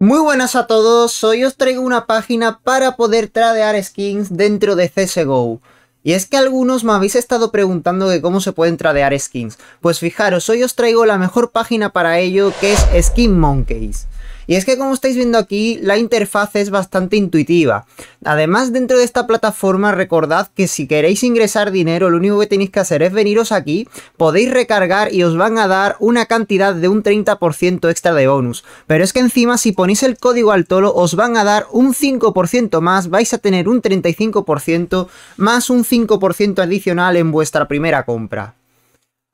Muy buenas a todos, hoy os traigo una página para poder tradear skins dentro de CSGO. Y es que algunos me habéis estado preguntando de cómo se pueden tradear skins. Pues fijaros, hoy os traigo la mejor página para ello que es Skin Monkeys. Y es que como estáis viendo aquí, la interfaz es bastante intuitiva. Además, dentro de esta plataforma, recordad que si queréis ingresar dinero, lo único que tenéis que hacer es veniros aquí, podéis recargar y os van a dar una cantidad de un 30% extra de bonus. Pero es que encima, si ponéis el código al tolo, os van a dar un 5% más, vais a tener un 35% más un 5% adicional en vuestra primera compra.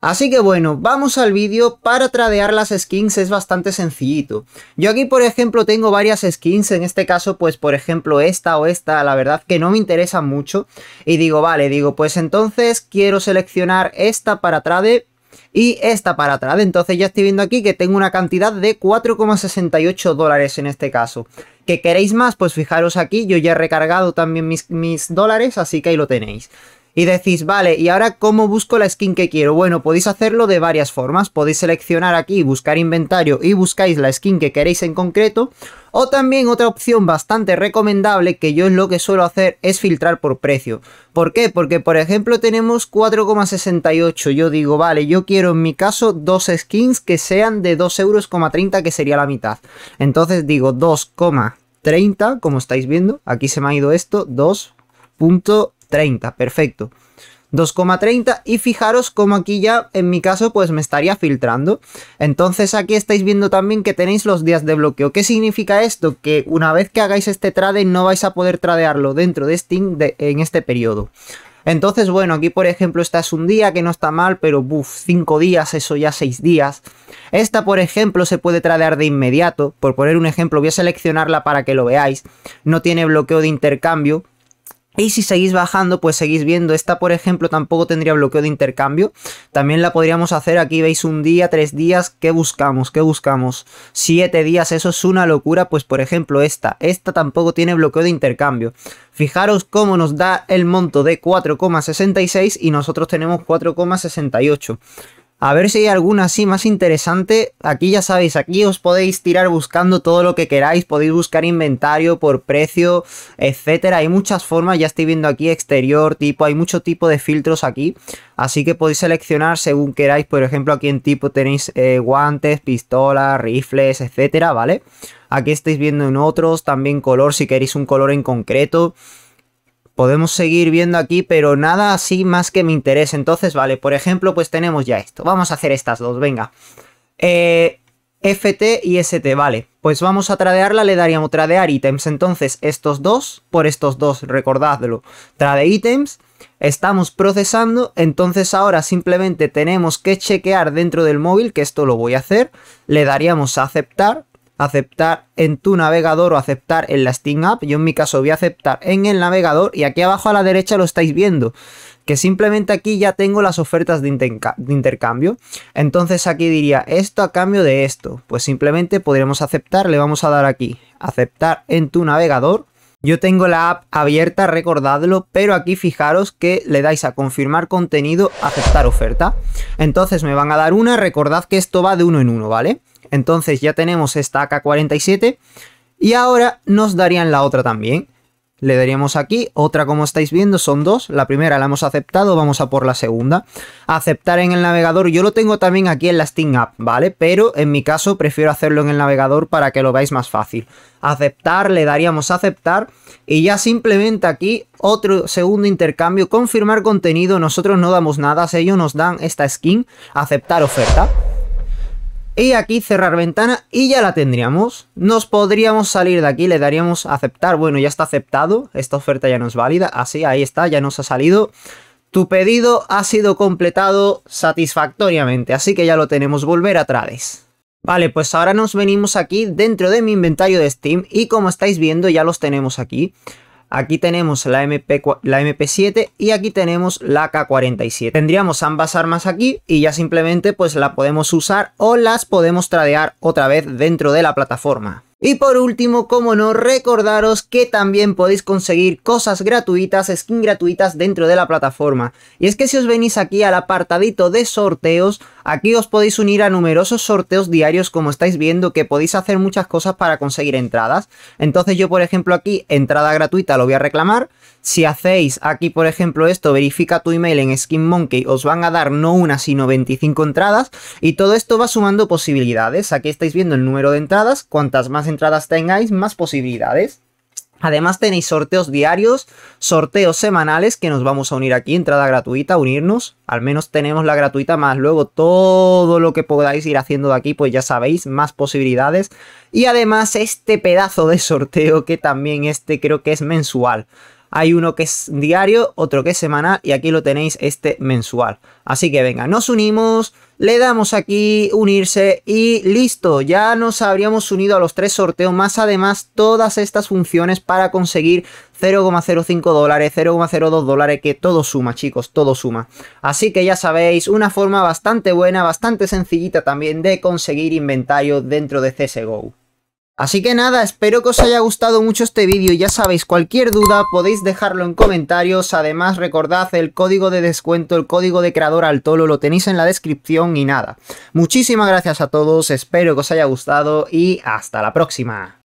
Así que bueno, vamos al vídeo. Para tradear las skins es bastante sencillito. Yo aquí por ejemplo tengo varias skins, en este caso pues por ejemplo esta o esta, la verdad que no me interesa mucho. Y digo, vale, digo pues entonces quiero seleccionar esta para trade y esta para trade. Entonces ya estoy viendo aquí que tengo una cantidad de 4,68 dólares en este caso. ¿Qué queréis más? Pues fijaros aquí, yo ya he recargado también mis, mis dólares, así que ahí lo tenéis y decís, vale, ¿y ahora cómo busco la skin que quiero? Bueno, podéis hacerlo de varias formas. Podéis seleccionar aquí, buscar inventario y buscáis la skin que queréis en concreto. O también otra opción bastante recomendable que yo es lo que suelo hacer es filtrar por precio. ¿Por qué? Porque por ejemplo tenemos 4,68. Yo digo, vale, yo quiero en mi caso dos skins que sean de 2,30 que sería la mitad. Entonces digo 2,30 como estáis viendo. Aquí se me ha ido esto, 2. 30, perfecto. 2,30 y fijaros como aquí ya en mi caso pues me estaría filtrando. Entonces aquí estáis viendo también que tenéis los días de bloqueo. ¿Qué significa esto? Que una vez que hagáis este trade no vais a poder tradearlo dentro de Steam en este periodo. Entonces bueno, aquí por ejemplo esta es un día que no está mal, pero 5 días, eso ya 6 días. Esta por ejemplo se puede tradear de inmediato, por poner un ejemplo voy a seleccionarla para que lo veáis. No tiene bloqueo de intercambio, y si seguís bajando, pues seguís viendo. Esta, por ejemplo, tampoco tendría bloqueo de intercambio. También la podríamos hacer. Aquí veis un día, tres días. ¿Qué buscamos? ¿Qué buscamos? Siete días. Eso es una locura. Pues, por ejemplo, esta. Esta tampoco tiene bloqueo de intercambio. Fijaros cómo nos da el monto de 4,66 y nosotros tenemos 4,68. A ver si hay alguna así más interesante. Aquí ya sabéis, aquí os podéis tirar buscando todo lo que queráis. Podéis buscar inventario por precio, etcétera. Hay muchas formas, ya estoy viendo aquí exterior, tipo, hay mucho tipo de filtros aquí. Así que podéis seleccionar según queráis. Por ejemplo, aquí en tipo tenéis eh, guantes, pistolas, rifles, etcétera, ¿vale? Aquí estáis viendo en otros, también color, si queréis un color en concreto podemos seguir viendo aquí, pero nada así más que me interese. Entonces, vale, por ejemplo, pues tenemos ya esto. Vamos a hacer estas dos, venga. Eh, FT y ST, vale. Pues vamos a tradearla, le daríamos tradear ítems. Entonces, estos dos por estos dos, recordadlo. Trade ítems, estamos procesando. Entonces ahora simplemente tenemos que chequear dentro del móvil, que esto lo voy a hacer. Le daríamos a aceptar aceptar en tu navegador o aceptar en la Steam App. Yo en mi caso voy a aceptar en el navegador y aquí abajo a la derecha lo estáis viendo. Que simplemente aquí ya tengo las ofertas de, intercambio. Entonces aquí diría esto a cambio de esto. Pues simplemente podremos aceptar, le vamos a dar aquí aceptar en tu navegador. Yo tengo la app abierta, recordadlo, pero aquí fijaros que le dais a confirmar contenido, aceptar oferta. Entonces me van a dar una, recordad que esto va de uno en uno, ¿vale? Entonces ya tenemos esta AK-47 y ahora nos darían la otra también. Le daríamos aquí, otra como estáis viendo, son dos. La primera la hemos aceptado, vamos a por la segunda. Aceptar en el navegador, yo lo tengo también aquí en la Steam App, ¿vale? Pero en mi caso prefiero hacerlo en el navegador para que lo veáis más fácil. Aceptar, le daríamos aceptar y ya simplemente aquí otro segundo intercambio, confirmar contenido, nosotros no damos nada, ellos nos dan esta skin, aceptar oferta. Y aquí cerrar ventana y ya la tendríamos. Nos podríamos salir de aquí, le daríamos aceptar. Bueno, ya está aceptado, esta oferta ya no es válida. Así, ah, ahí está, ya nos ha salido. Tu pedido ha sido completado satisfactoriamente, así que ya lo tenemos. Volver a través. Vale, pues ahora nos venimos aquí dentro de mi inventario de Steam y como estáis viendo ya los tenemos aquí. Aquí tenemos la, MP, la MP7 y aquí tenemos la K47. Tendríamos ambas armas aquí y ya simplemente pues la podemos usar o las podemos tradear otra vez dentro de la plataforma. Y por último, como no, recordaros que también podéis conseguir cosas gratuitas, skin gratuitas dentro de la plataforma. Y es que si os venís aquí al apartadito de sorteos, aquí os podéis unir a numerosos sorteos diarios como estáis viendo que podéis hacer muchas cosas para conseguir entradas. Entonces yo por ejemplo aquí, entrada gratuita lo voy a reclamar si hacéis aquí, por ejemplo, esto, verifica tu email en SkinMonkey, os van a dar no una, sino 25 entradas y todo esto va sumando posibilidades. Aquí estáis viendo el número de entradas, cuantas más entradas tengáis, más posibilidades. Además tenéis sorteos diarios, sorteos semanales que nos vamos a unir aquí, entrada gratuita, unirnos, al menos tenemos la gratuita más luego todo lo que podáis ir haciendo de aquí, pues ya sabéis, más posibilidades. Y además este pedazo de sorteo que también este creo que es mensual. Hay uno que es diario, otro que es semanal y aquí lo tenéis este mensual. Así que venga, nos unimos, le damos aquí unirse y listo, ya nos habríamos unido a los tres sorteos, más además todas estas funciones para conseguir 0,05 dólares, 0,02 dólares, que todo suma chicos, todo suma. Así que ya sabéis, una forma bastante buena, bastante sencillita también de conseguir inventario dentro de CSGO. Así que nada, espero que os haya gustado mucho este vídeo. Ya sabéis, cualquier duda podéis dejarlo en comentarios. Además, recordad el código de descuento, el código de creador al tolo, lo tenéis en la descripción y nada. Muchísimas gracias a todos, espero que os haya gustado y hasta la próxima.